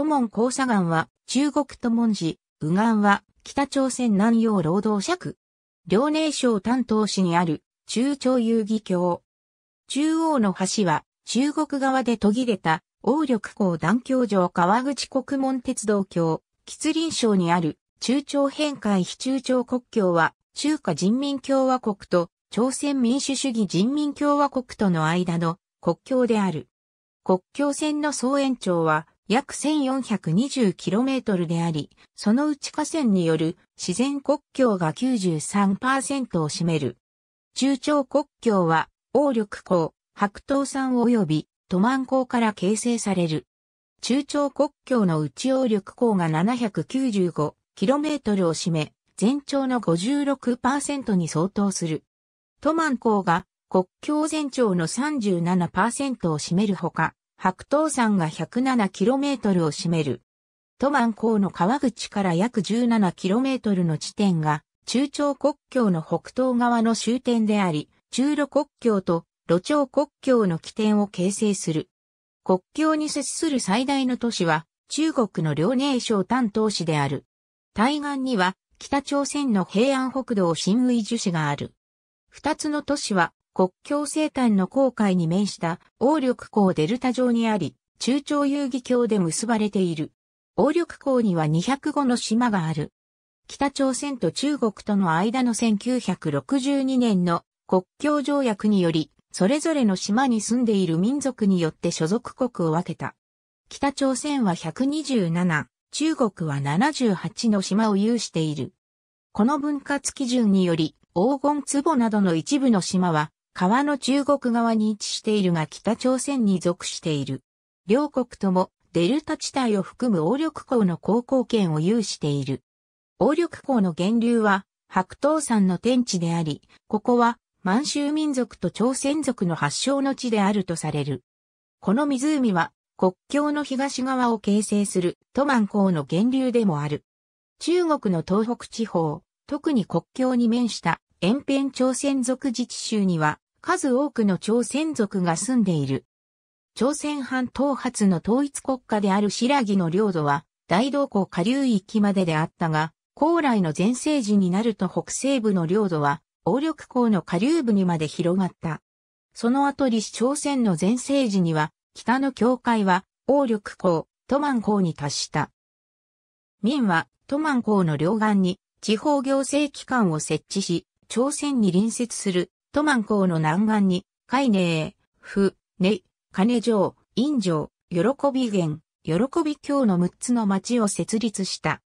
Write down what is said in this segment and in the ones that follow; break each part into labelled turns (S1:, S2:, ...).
S1: 都門交差岩は中国都門寺、右岸は北朝鮮南洋労働者区。遼寧省丹東市にある中朝遊戯橋。中央の橋は中国側で途切れた王力港断橋上川口国門鉄道橋、吉林省にある中朝変海非中朝国境は中華人民共和国と朝鮮民主主義人民共和国との間の国境である。国境線の総延長は約 1420km であり、そのうち河川による自然国境が93%を占める。中朝国境は、王緑港、白桃山及び、都満港から形成される。中朝国境の内王緑港が 795km を占め、全長の56%に相当する。都満港が国境全長の37%を占めるほか、白桃山が 107km を占める。都満港の川口から約 17km の地点が中朝国境の北東側の終点であり、中路国境と路朝国境の起点を形成する。国境に接する最大の都市は中国の遼寧省丹東市である。対岸には北朝鮮の平安北道新宇樹市がある。二つの都市は国境西端の航海に面した王緑港デルタ上にあり、中朝遊戯橋で結ばれている。王緑港には205の島がある。北朝鮮と中国との間の1962年の国境条約により、それぞれの島に住んでいる民族によって所属国を分けた。北朝鮮は127、中国は78の島を有している。この分割基準により、黄金壺などの一部の島は川の中国側に位置しているが北朝鮮に属している。両国ともデルタ地帯を含む王緑港の航行権を有している。王緑港の源流は白頭山の天地であり、ここは満州民族と朝鮮族の発祥の地であるとされる。この湖は国境の東側を形成する都満港の源流でもある。中国の東北地方、特に国境に面した延辺朝鮮族自治州には数多くの朝鮮族が住んでいる。朝鮮半島発の統一国家である新羅の領土は大道港下流域までであったが、高麗の前世時になると北西部の領土は、王緑港の下流部にまで広がった。その後李朝鮮の前世時には、北の境界は、王緑港、都満港に達した。民は、都満港の両岸に、地方行政機関を設置し、朝鮮に隣接するトマン港の南岸に、海寧、府、根、金城、陰城、喜び源、喜び京の6つの町を設立した。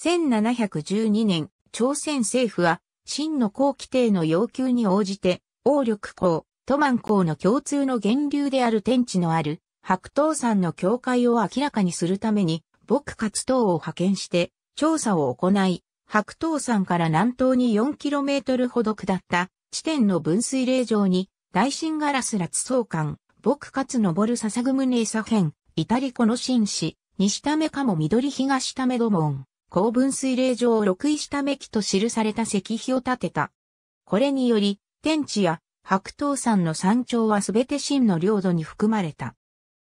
S1: 1712年、朝鮮政府は、真の公規定の要求に応じて、王力港、トマン港の共通の源流である天地のある、白桃山の境界を明らかにするために、牧活動を派遣して、調査を行い、白桃山から南東に 4km ほど下った地点の分水嶺上に、大神ガラスらツ総監、僕勝昇笹組ね左辺、イタリコの紳士、西ためかも緑東ため土門、高分水嶺上六位下目きと記された石碑を建てた。これにより、天地や白桃山の山頂はすべて真の領土に含まれた。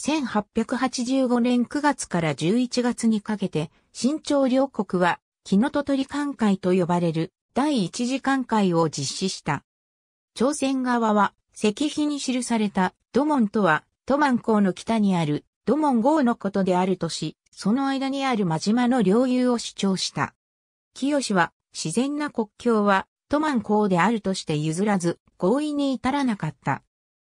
S1: 1885年9月から11月にかけて、新朝両国は、木の鳥艦会と呼ばれる第一次艦会を実施した。朝鮮側は、石碑に記された、土門とは、土門港の北にある、土門号のことであるとし、その間にある真島の領有を主張した。清は、自然な国境は、土門港であるとして譲らず、合意に至らなかった。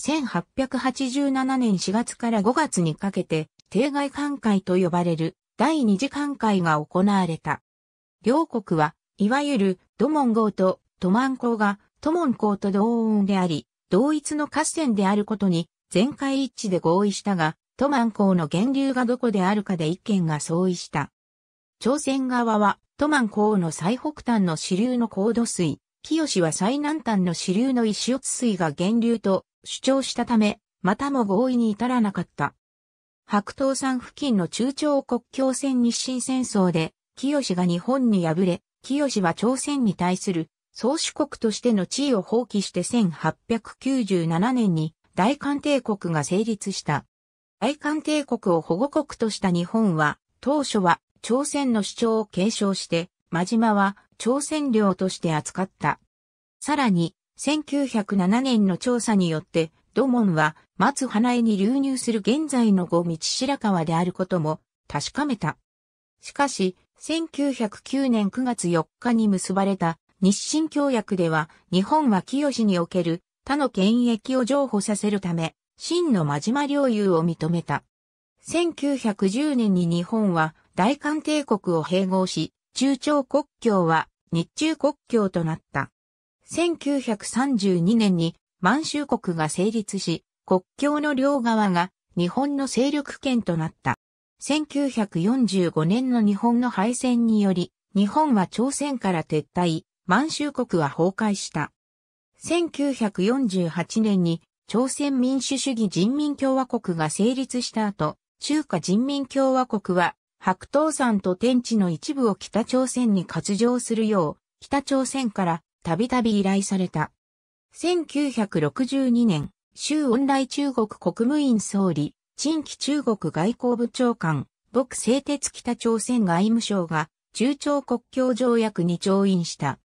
S1: 1887年4月から5月にかけて、定外艦会と呼ばれる第二次艦会が行われた。両国は、いわゆる土門号と土門港が都門港と同音であり、同一の合戦であることに、全会一致で合意したが、都満港の源流がどこであるかで意見が相違した。朝鮮側は、都満港の最北端の支流の高度水、清は最南端の支流の石津水が源流と主張したため、またも合意に至らなかった。白桃山付近の中朝国境線日清戦争で、清が日本に敗れ、清は朝鮮に対する宗主国としての地位を放棄して1897年に大韓帝国が成立した。大韓帝国を保護国とした日本は、当初は朝鮮の主張を継承して、真島は朝鮮領として扱った。さらに、1907年の調査によって、土門は松花江に流入する現在の五道白川であることも確かめた。しかし、1909年9月4日に結ばれた日清協約では、日本は清における他の権益を譲歩させるため、真の真島領有を認めた。1910年に日本は大韓帝国を併合し、中朝国境は日中国境となった。1932年に満州国が成立し、国境の両側が日本の勢力圏となった。1945年の日本の敗戦により、日本は朝鮮から撤退、満州国は崩壊した。1948年に朝鮮民主主義人民共和国が成立した後、中華人民共和国は白頭山と天地の一部を北朝鮮に割譲するよう、北朝鮮からたびたび依頼された。1962年、周恩来中国国務院総理、陳期中国外交部長官、北製鉄北朝鮮外務省が中朝国境条約に調印した。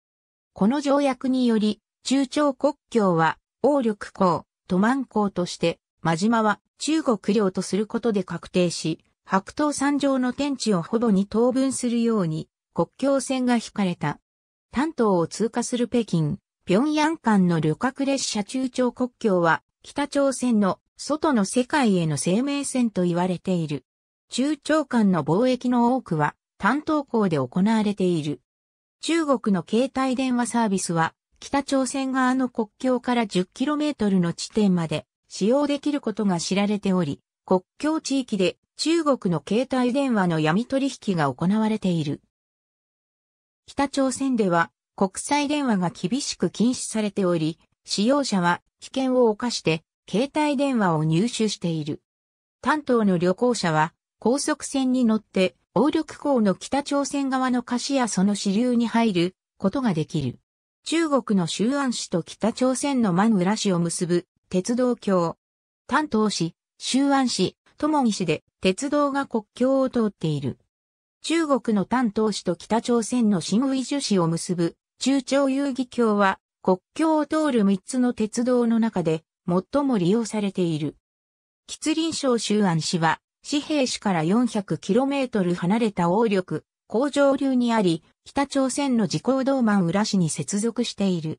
S1: この条約により、中朝国境は、王力港、都満港として、真島は中国領とすることで確定し、白島山上の天地をほぼに等分するように、国境線が引かれた。丹東を通過する北京、平壌間の旅客列車中朝国境は、北朝鮮の外の世界への生命線と言われている。中朝間の貿易の多くは、丹東港で行われている。中国の携帯電話サービスは、北朝鮮側の国境から 10km の地点まで使用できることが知られており、国境地域で中国の携帯電話の闇取引が行われている。北朝鮮では国際電話が厳しく禁止されており、使用者は危険を冒して携帯電話を入手している。担当の旅行者は高速船に乗って王力港の北朝鮮側の河やその支流に入ることができる。中国の周安市と北朝鮮のマン浦市を結ぶ鉄道橋。丹東市、周安市、友木市で鉄道が国境を通っている。中国の丹東市と北朝鮮の新ウイジュ市を結ぶ中朝遊戯橋は国境を通る3つの鉄道の中で最も利用されている。吉林省周安市は紙幣市から 400km 離れた王力、工場流にあり、北朝鮮の自公道満浦市に接続している。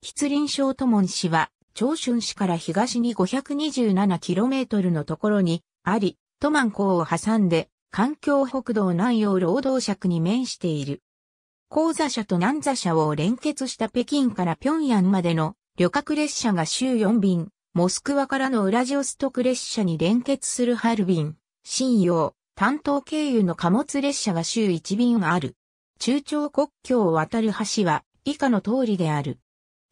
S1: 吉林省都門市は、長春市から東に 527km のところにあり、都満港を挟んで、環境北道南洋労働尺に面している。高座車と南座車を連結した北京から平壌までの旅客列車が週4便、モスクワからのウラジオストク列車に連結するハルビン、信用、担当経由の貨物列車が週1便ある。中朝国境を渡る橋は以下の通りである。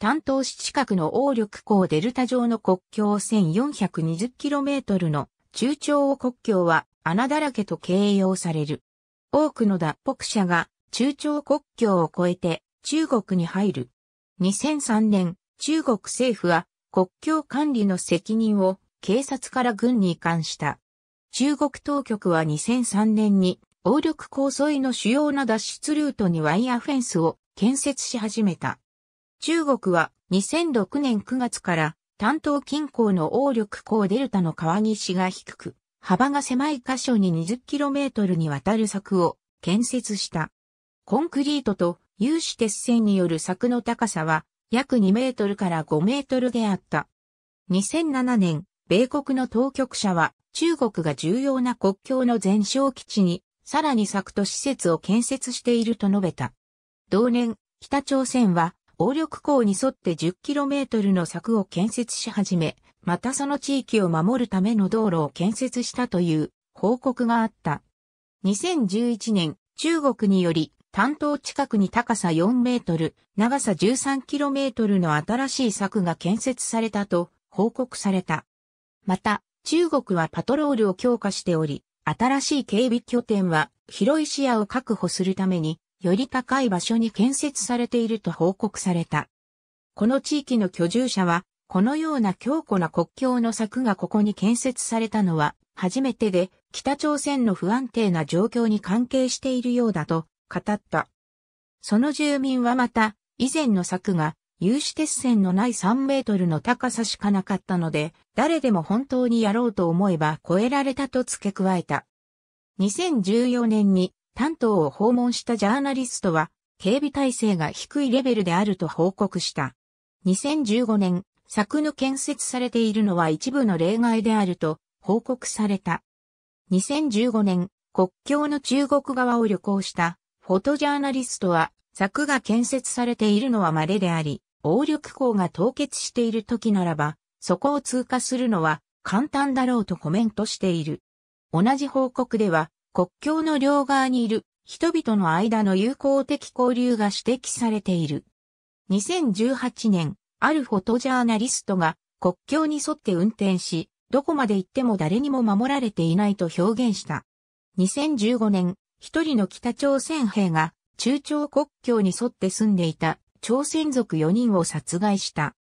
S1: 担当市近くの王力港デルタ上の国境 1420km の中朝国境は穴だらけと形容される。多くの脱北者が中朝国境を越えて中国に入る。2003年、中国政府は国境管理の責任を警察から軍に移管した。中国当局は2003年に、応緑構想の主要な脱出ルートにワイヤーフェンスを建設し始めた。中国は2006年9月から担当近郊の応緑港デルタの川岸が低く、幅が狭い箇所に 20km にわたる柵を建設した。コンクリートと有刺鉄線による柵の高さは約2メートルから5メートルであった。2007年、米国の当局者は、中国が重要な国境の全省基地に、さらに柵と施設を建設していると述べた。同年、北朝鮮は、応力港に沿って 10km の柵を建設し始め、またその地域を守るための道路を建設したという報告があった。2011年、中国により、担当近くに高さ4メートル、長さ13キロメートルの新しい柵が建設されたと報告された。また、中国はパトロールを強化しており、新しい警備拠点は広い視野を確保するために、より高い場所に建設されていると報告された。この地域の居住者は、このような強固な国境の柵がここに建設されたのは初めてで、北朝鮮の不安定な状況に関係しているようだと語った。その住民はまた、以前の柵が有刺鉄線のない3メートルの高さしかなかったので、誰でも本当にやろうと思えば超えられたと付け加えた。2014年に丹東を訪問したジャーナリストは、警備体制が低いレベルであると報告した。2015年、柵の建設されているのは一部の例外であると報告された。2015年、国境の中国側を旅行したフォトジャーナリストは柵が建設されているのは稀であり、応力港が凍結している時ならば、そこを通過するのは簡単だろうとコメントしている。同じ報告では、国境の両側にいる人々の間の友好的交流が指摘されている。2018年、あるフォトジャーナリストが国境に沿って運転し、どこまで行っても誰にも守られていないと表現した。2015年、一人の北朝鮮兵が中朝国境に沿って住んでいた朝鮮族4人を殺害した。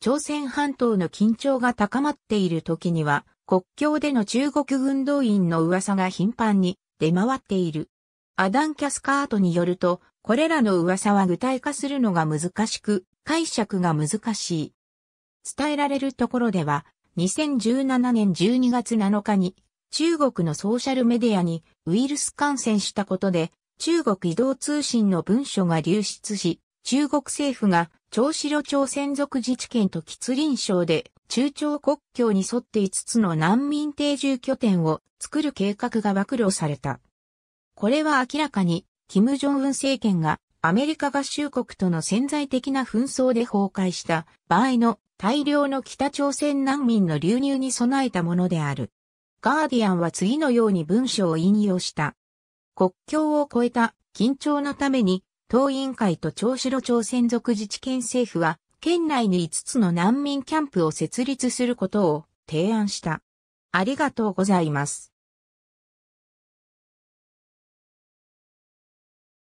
S1: 朝鮮半島の緊張が高まっている時には、国境での中国軍動員の噂が頻繁に出回っている。アダン・キャスカートによると、これらの噂は具体化するのが難しく、解釈が難しい。伝えられるところでは、2017年12月7日に、中国のソーシャルメディアにウイルス感染したことで、中国移動通信の文書が流出し、中国政府が、長白朝鮮族自治県と吉林省で、中朝国境に沿って5つの難民定住拠点を作る計画が暴露された。これは明らかに、金正恩政権がアメリカ合衆国との潜在的な紛争で崩壊した場合の大量の北朝鮮難民の流入に備えたものである。ガーディアンは次のように文章を引用した。国境を越えた緊張のために党委員会と長城朝鮮族自治県政府は、県内に5つの難民キャンプを設立することを提案した。ありがとうございます。